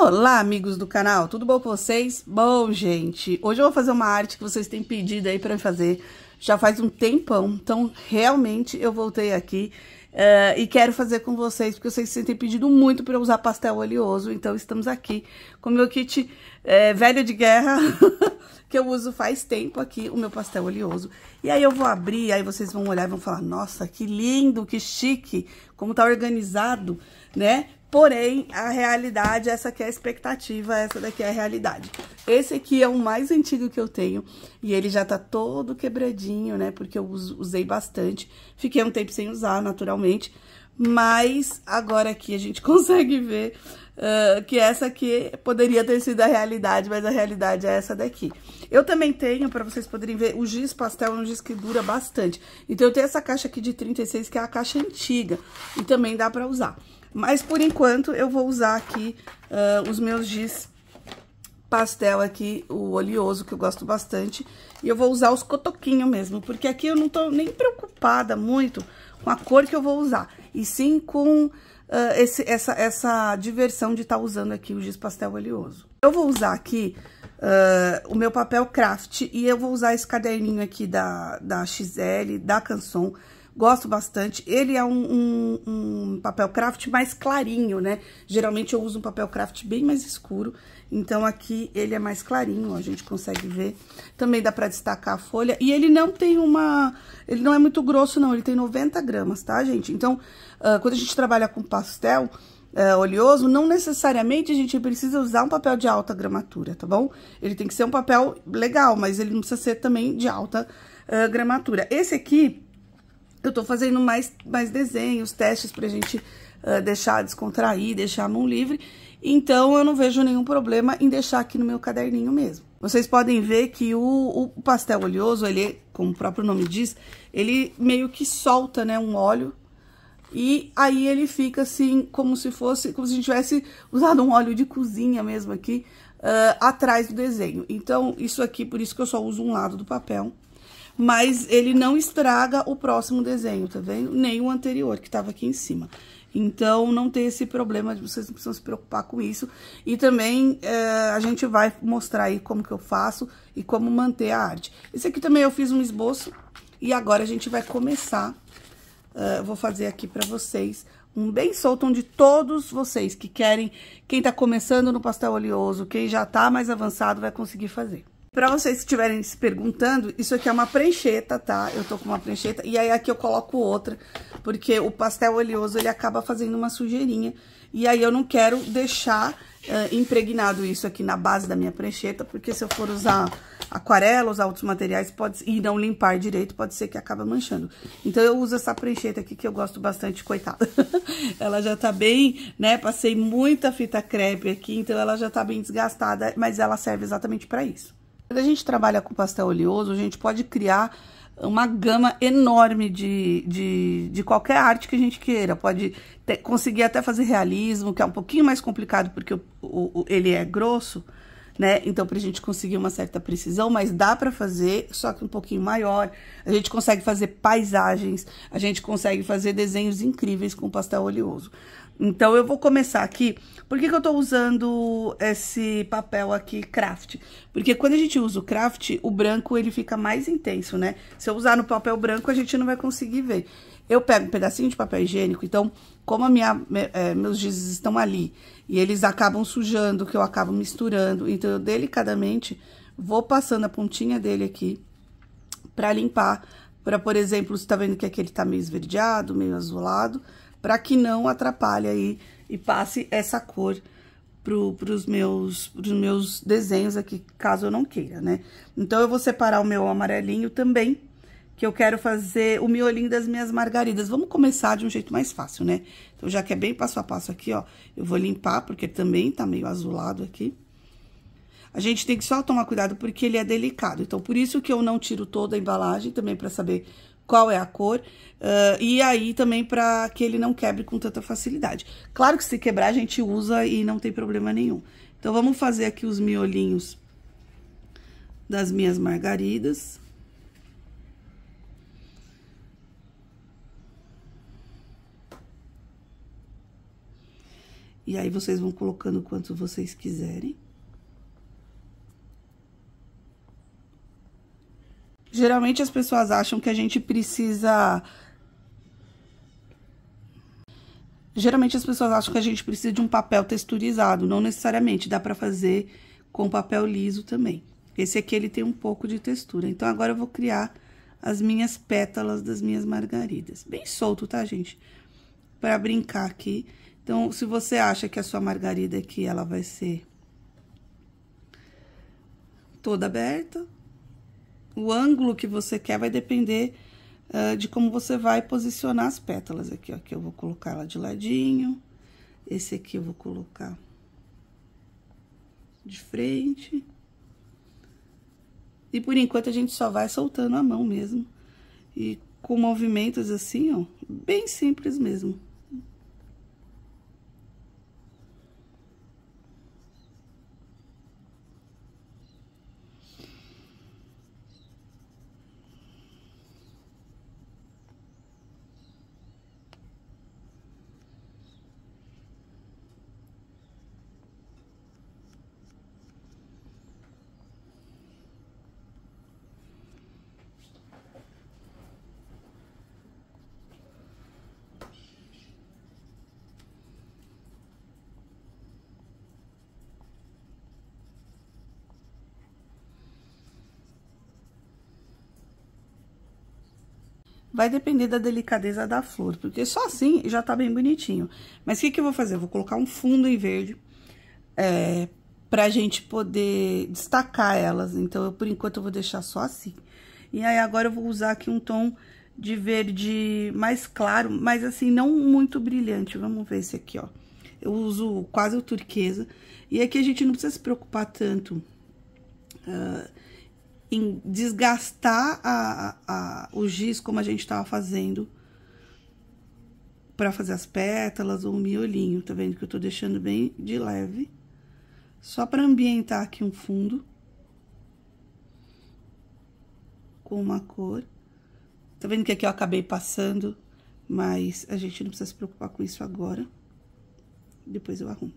Olá, amigos do canal, tudo bom com vocês? Bom, gente, hoje eu vou fazer uma arte que vocês têm pedido aí pra fazer já faz um tempão, então realmente eu voltei aqui uh, e quero fazer com vocês, porque vocês têm pedido muito pra eu usar pastel oleoso, então estamos aqui com o meu kit é, velho de guerra, que eu uso faz tempo aqui, o meu pastel oleoso. E aí eu vou abrir, aí vocês vão olhar e vão falar, nossa, que lindo, que chique, como tá organizado, né? Porém, a realidade, essa aqui é a expectativa, essa daqui é a realidade. Esse aqui é o mais antigo que eu tenho e ele já tá todo quebradinho, né? Porque eu usei bastante, fiquei um tempo sem usar, naturalmente. Mas agora aqui a gente consegue ver uh, que essa aqui poderia ter sido a realidade, mas a realidade é essa daqui. Eu também tenho, para vocês poderem ver, o giz pastel é um giz que dura bastante. Então, eu tenho essa caixa aqui de 36, que é a caixa antiga, e também dá para usar. Mas por enquanto eu vou usar aqui uh, os meus giz pastel aqui, o oleoso, que eu gosto bastante. E eu vou usar os cotoquinhos mesmo, porque aqui eu não tô nem preocupada muito com a cor que eu vou usar. E sim com uh, esse, essa, essa diversão de estar tá usando aqui o giz pastel oleoso. Eu vou usar aqui uh, o meu papel craft e eu vou usar esse caderninho aqui da, da XL, da Canson, gosto bastante. Ele é um, um, um, papel craft mais clarinho, né? Geralmente eu uso um papel craft bem mais escuro, então aqui ele é mais clarinho, ó, a gente consegue ver. Também dá pra destacar a folha, e ele não tem uma... ele não é muito grosso não, ele tem 90 gramas, tá, gente? Então, uh, quando a gente trabalha com pastel... Uh, oleoso, não necessariamente a gente precisa usar um papel de alta gramatura, tá bom? Ele tem que ser um papel legal, mas ele não precisa ser também de alta uh, gramatura. Esse aqui, eu tô fazendo mais, mais desenhos, testes pra gente uh, deixar descontrair, deixar a mão livre. Então, eu não vejo nenhum problema em deixar aqui no meu caderninho mesmo. Vocês podem ver que o, o pastel oleoso, ele, como o próprio nome diz, ele meio que solta, né, um óleo. E aí ele fica assim, como se fosse, como se a gente tivesse usado um óleo de cozinha mesmo aqui, uh, atrás do desenho. Então, isso aqui, por isso que eu só uso um lado do papel mas ele não estraga o próximo desenho, tá vendo? Nem o anterior, que tava aqui em cima. Então, não tem esse problema, vocês não precisam se preocupar com isso. E também, é, a gente vai mostrar aí como que eu faço e como manter a arte. Esse aqui também eu fiz um esboço e agora a gente vai começar. É, vou fazer aqui pra vocês um bem solto, onde todos vocês que querem, quem tá começando no pastel oleoso, quem já tá mais avançado, vai conseguir fazer. Pra vocês que estiverem se perguntando, isso aqui é uma prancheta, tá? Eu tô com uma prancheta e aí aqui eu coloco outra, porque o pastel oleoso ele acaba fazendo uma sujeirinha. E aí eu não quero deixar uh, impregnado isso aqui na base da minha prancheta, porque se eu for usar aquarela, usar outros materiais pode, e não limpar direito, pode ser que acaba manchando. Então eu uso essa prancheta aqui que eu gosto bastante, coitada. ela já tá bem, né? Passei muita fita crepe aqui, então ela já tá bem desgastada, mas ela serve exatamente pra isso. Quando a gente trabalha com pastel oleoso, a gente pode criar uma gama enorme de, de, de qualquer arte que a gente queira. Pode ter, conseguir até fazer realismo, que é um pouquinho mais complicado porque o, o, ele é grosso, né? Então, para a gente conseguir uma certa precisão, mas dá para fazer, só que um pouquinho maior. A gente consegue fazer paisagens, a gente consegue fazer desenhos incríveis com pastel oleoso. Então eu vou começar aqui. Por que, que eu estou usando esse papel aqui craft? Porque quando a gente usa o craft, o branco ele fica mais intenso, né? Se eu usar no papel branco, a gente não vai conseguir ver. Eu pego um pedacinho de papel higiênico, então, como a minha, é, meus gizes estão ali e eles acabam sujando, que eu acabo misturando, então eu delicadamente vou passando a pontinha dele aqui para limpar, para, por exemplo, você tá vendo que aqui ele tá meio esverdeado, meio azulado, para que não atrapalhe aí e passe essa cor para os meus, pros meus desenhos aqui, caso eu não queira, né? Então, eu vou separar o meu amarelinho também, que eu quero fazer o miolinho das minhas margaridas. Vamos começar de um jeito mais fácil, né? Então, já que é bem passo a passo aqui, ó, eu vou limpar, porque também tá meio azulado aqui. A gente tem que só tomar cuidado porque ele é delicado. Então, por isso que eu não tiro toda a embalagem, também para saber qual é a cor, uh, e aí também para que ele não quebre com tanta facilidade. Claro que se quebrar a gente usa e não tem problema nenhum. Então, vamos fazer aqui os miolinhos das minhas margaridas. E aí, vocês vão colocando quanto vocês quiserem. Geralmente as pessoas acham que a gente precisa Geralmente as pessoas acham que a gente precisa de um papel texturizado, não necessariamente, dá para fazer com papel liso também. Esse aqui ele tem um pouco de textura. Então agora eu vou criar as minhas pétalas das minhas margaridas. Bem solto, tá, gente? Para brincar aqui. Então, se você acha que a sua margarida aqui ela vai ser toda aberta, o ângulo que você quer vai depender uh, de como você vai posicionar as pétalas aqui, ó. Aqui eu vou colocar ela de ladinho, esse aqui eu vou colocar de frente. E por enquanto a gente só vai soltando a mão mesmo. E com movimentos assim, ó, bem simples mesmo. Vai depender da delicadeza da flor, porque só assim já tá bem bonitinho. Mas o que, que eu vou fazer? Eu vou colocar um fundo em verde é, pra gente poder destacar elas. Então, eu, por enquanto, eu vou deixar só assim. E aí, agora eu vou usar aqui um tom de verde mais claro, mas assim, não muito brilhante. Vamos ver esse aqui, ó. Eu uso quase o turquesa. E aqui a gente não precisa se preocupar tanto... Uh, em desgastar a, a, o giz como a gente estava fazendo para fazer as pétalas ou o miolinho, tá vendo que eu tô deixando bem de leve. Só para ambientar aqui um fundo com uma cor. Tá vendo que aqui eu acabei passando, mas a gente não precisa se preocupar com isso agora. Depois eu arrumo.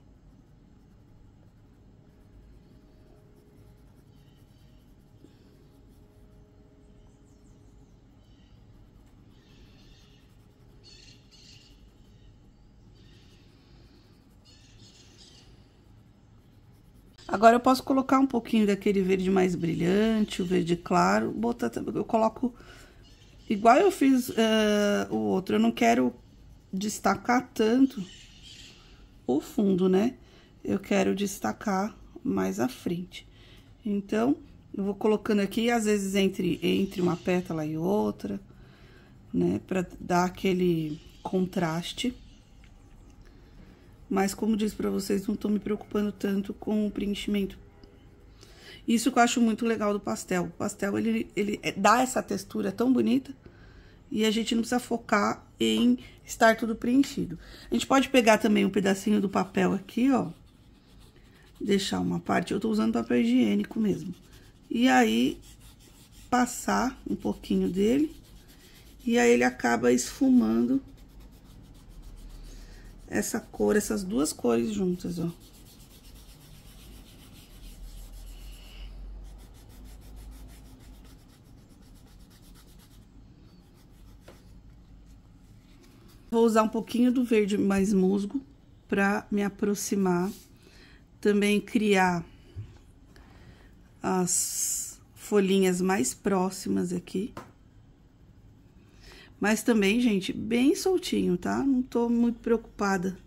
Agora eu posso colocar um pouquinho daquele verde mais brilhante, o verde claro, botar, eu coloco igual eu fiz uh, o outro, eu não quero destacar tanto o fundo, né? Eu quero destacar mais a frente. Então, eu vou colocando aqui, às vezes, entre, entre uma pétala e outra, né? Pra dar aquele contraste. Mas, como disse para vocês, não tô me preocupando tanto com o preenchimento. Isso que eu acho muito legal do pastel. O pastel, ele, ele é, dá essa textura é tão bonita e a gente não precisa focar em estar tudo preenchido. A gente pode pegar também um pedacinho do papel aqui, ó. Deixar uma parte, eu tô usando papel higiênico mesmo. E aí, passar um pouquinho dele. E aí, ele acaba esfumando essa cor, essas duas cores juntas, ó. Vou usar um pouquinho do verde mais musgo para me aproximar. Também criar as folhinhas mais próximas aqui. Mas também, gente, bem soltinho, tá? Não tô muito preocupada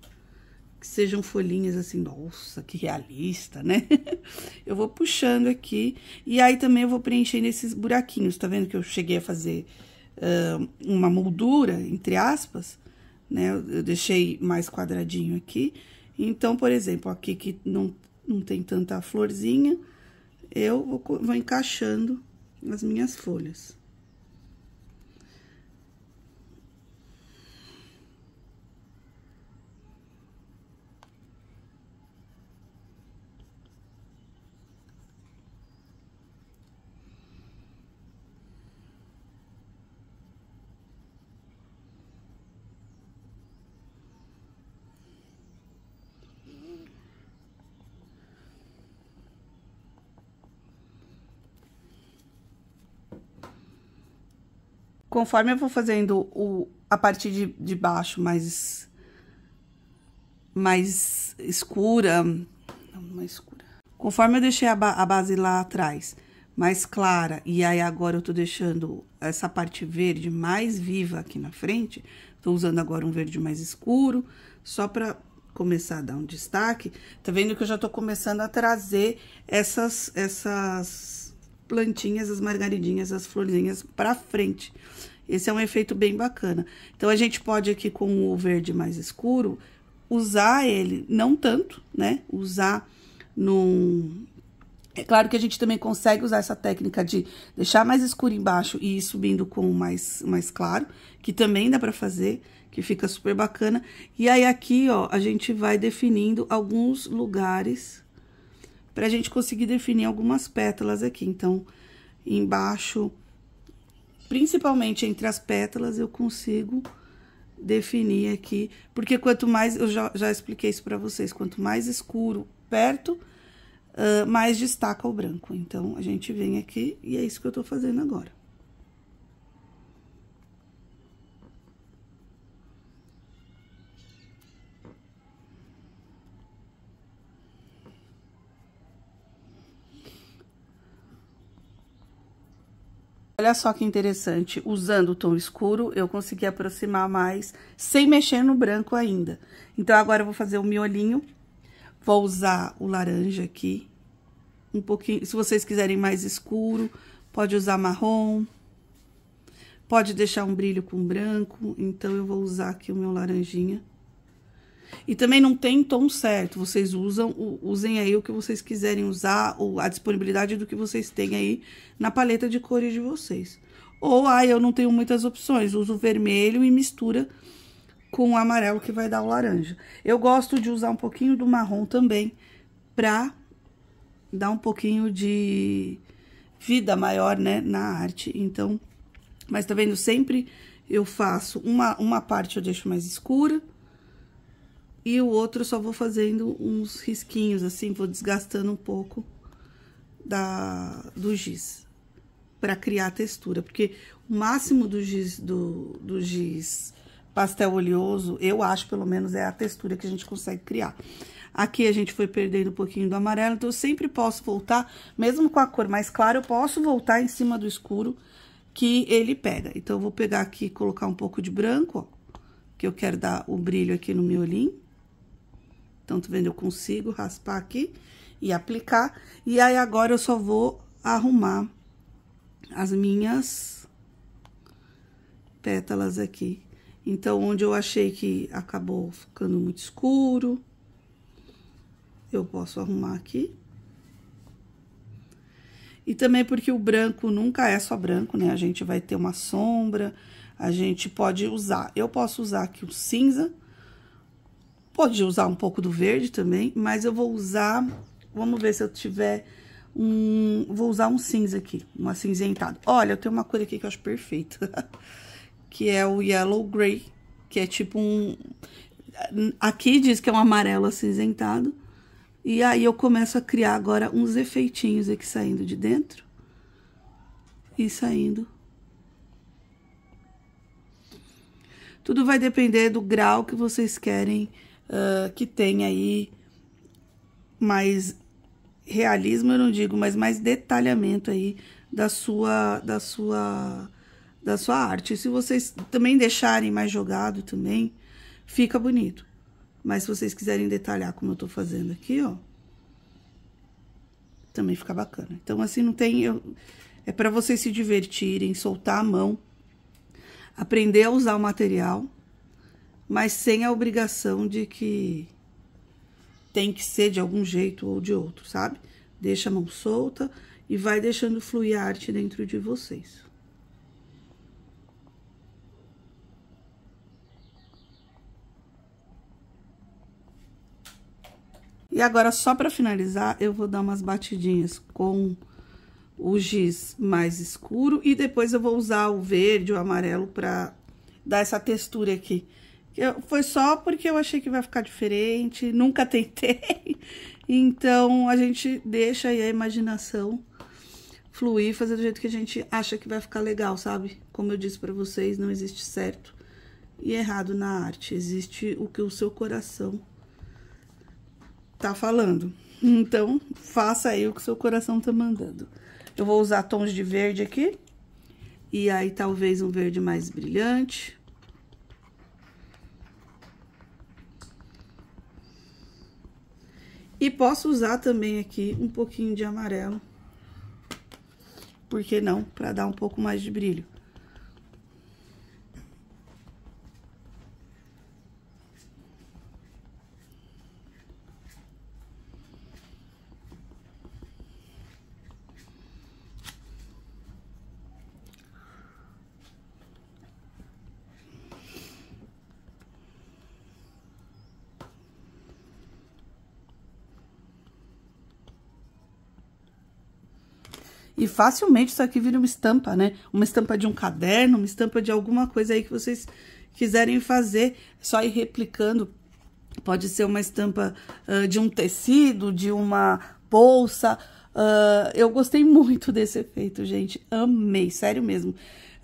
que sejam folhinhas assim, nossa, que realista, né? eu vou puxando aqui e aí também eu vou preenchendo esses buraquinhos, tá vendo que eu cheguei a fazer uh, uma moldura, entre aspas, né? Eu deixei mais quadradinho aqui. Então, por exemplo, aqui que não, não tem tanta florzinha, eu vou, vou encaixando as minhas folhas. conforme eu vou fazendo o, a parte de, de baixo mais, mais escura, não, é escura, conforme eu deixei a, ba a base lá atrás mais clara, e aí agora eu tô deixando essa parte verde mais viva aqui na frente, tô usando agora um verde mais escuro, só pra começar a dar um destaque, tá vendo que eu já tô começando a trazer essas, essas plantinhas, as margaridinhas, as florzinhas para frente. Esse é um efeito bem bacana. Então, a gente pode aqui com o verde mais escuro usar ele, não tanto, né? Usar num... É claro que a gente também consegue usar essa técnica de deixar mais escuro embaixo e ir subindo com mais, mais claro, que também dá para fazer, que fica super bacana. E aí, aqui, ó, a gente vai definindo alguns lugares para a gente conseguir definir algumas pétalas aqui. Então, embaixo, principalmente entre as pétalas, eu consigo definir aqui, porque quanto mais, eu já, já expliquei isso para vocês, quanto mais escuro perto, uh, mais destaca o branco. Então, a gente vem aqui e é isso que eu estou fazendo agora. Olha só que interessante, usando o tom escuro, eu consegui aproximar mais, sem mexer no branco ainda. Então, agora eu vou fazer o miolinho, vou usar o laranja aqui, um pouquinho, se vocês quiserem mais escuro, pode usar marrom, pode deixar um brilho com branco, então eu vou usar aqui o meu laranjinha. E também não tem tom certo, vocês usam, usem aí o que vocês quiserem usar, ou a disponibilidade do que vocês têm aí na paleta de cores de vocês. Ou, ah, eu não tenho muitas opções, uso vermelho e mistura com o amarelo que vai dar o laranja. Eu gosto de usar um pouquinho do marrom também, pra dar um pouquinho de vida maior, né, na arte. Então, mas tá vendo, sempre eu faço uma, uma parte eu deixo mais escura, e o outro eu só vou fazendo uns risquinhos, assim, vou desgastando um pouco da, do giz. para criar a textura, porque o máximo do giz, do, do giz pastel oleoso, eu acho, pelo menos, é a textura que a gente consegue criar. Aqui a gente foi perdendo um pouquinho do amarelo, então eu sempre posso voltar, mesmo com a cor mais clara, eu posso voltar em cima do escuro que ele pega. Então, eu vou pegar aqui e colocar um pouco de branco, ó, que eu quero dar o brilho aqui no miolinho. Então, tá vendo? Eu consigo raspar aqui e aplicar. E aí, agora, eu só vou arrumar as minhas pétalas aqui. Então, onde eu achei que acabou ficando muito escuro, eu posso arrumar aqui. E também porque o branco nunca é só branco, né? A gente vai ter uma sombra, a gente pode usar. Eu posso usar aqui o cinza Pode usar um pouco do verde também, mas eu vou usar... Vamos ver se eu tiver um... Vou usar um cinza aqui, um acinzentado. Olha, eu tenho uma cor aqui que eu acho perfeita, que é o Yellow gray, que é tipo um... Aqui diz que é um amarelo acinzentado. E aí eu começo a criar agora uns efeitinhos aqui saindo de dentro. E saindo tudo vai depender do grau que vocês querem uh, que tem aí mais realismo, eu não digo, mas mais detalhamento aí da sua, da sua, da sua arte. Se vocês também deixarem mais jogado também, fica bonito. Mas se vocês quiserem detalhar como eu tô fazendo aqui, ó, também fica bacana. Então, assim, não tem... Eu, é para vocês se divertirem, soltar a mão, aprender a usar o material mas sem a obrigação de que tem que ser de algum jeito ou de outro, sabe? Deixa a mão solta e vai deixando fluir a arte dentro de vocês. E agora, só para finalizar, eu vou dar umas batidinhas com o giz mais escuro e depois eu vou usar o verde, o amarelo para dar essa textura aqui eu, foi só porque eu achei que vai ficar diferente, nunca tentei. Então a gente deixa aí a imaginação fluir, fazer do jeito que a gente acha que vai ficar legal, sabe? Como eu disse para vocês, não existe certo e errado na arte, existe o que o seu coração tá falando. Então, faça aí o que o seu coração tá mandando. Eu vou usar tons de verde aqui, e aí talvez um verde mais brilhante, E posso usar também aqui um pouquinho de amarelo. Por que não? Para dar um pouco mais de brilho. E facilmente isso aqui vira uma estampa, né? Uma estampa de um caderno, uma estampa de alguma coisa aí que vocês quiserem fazer. Só ir replicando. Pode ser uma estampa uh, de um tecido, de uma bolsa. Uh, eu gostei muito desse efeito, gente. Amei, sério mesmo.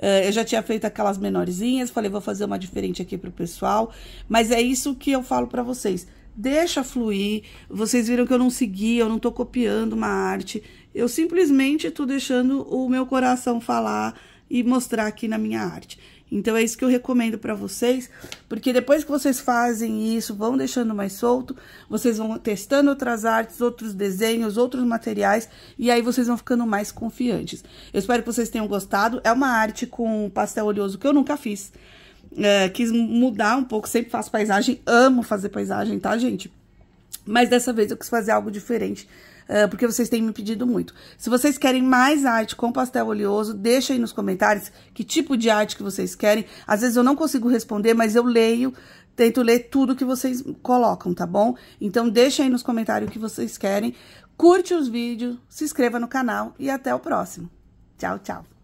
Uh, eu já tinha feito aquelas menorzinhas, falei, vou fazer uma diferente aqui pro pessoal. Mas é isso que eu falo para vocês. Deixa fluir. Vocês viram que eu não segui, eu não tô copiando uma arte. Eu simplesmente estou deixando o meu coração falar e mostrar aqui na minha arte. Então é isso que eu recomendo para vocês, porque depois que vocês fazem isso, vão deixando mais solto, vocês vão testando outras artes, outros desenhos, outros materiais, e aí vocês vão ficando mais confiantes. Eu espero que vocês tenham gostado. É uma arte com pastel oleoso que eu nunca fiz. É, quis mudar um pouco, sempre faço paisagem, amo fazer paisagem, tá, gente? Mas dessa vez eu quis fazer algo diferente ah, porque vocês têm me pedido muito. Se vocês querem mais arte com pastel oleoso, deixa aí nos comentários que tipo de arte que vocês querem. Às vezes eu não consigo responder, mas eu leio, tento ler tudo que vocês colocam, tá bom? Então deixa aí nos comentários o que vocês querem. Curte os vídeos, se inscreva no canal e até o próximo. Tchau, tchau.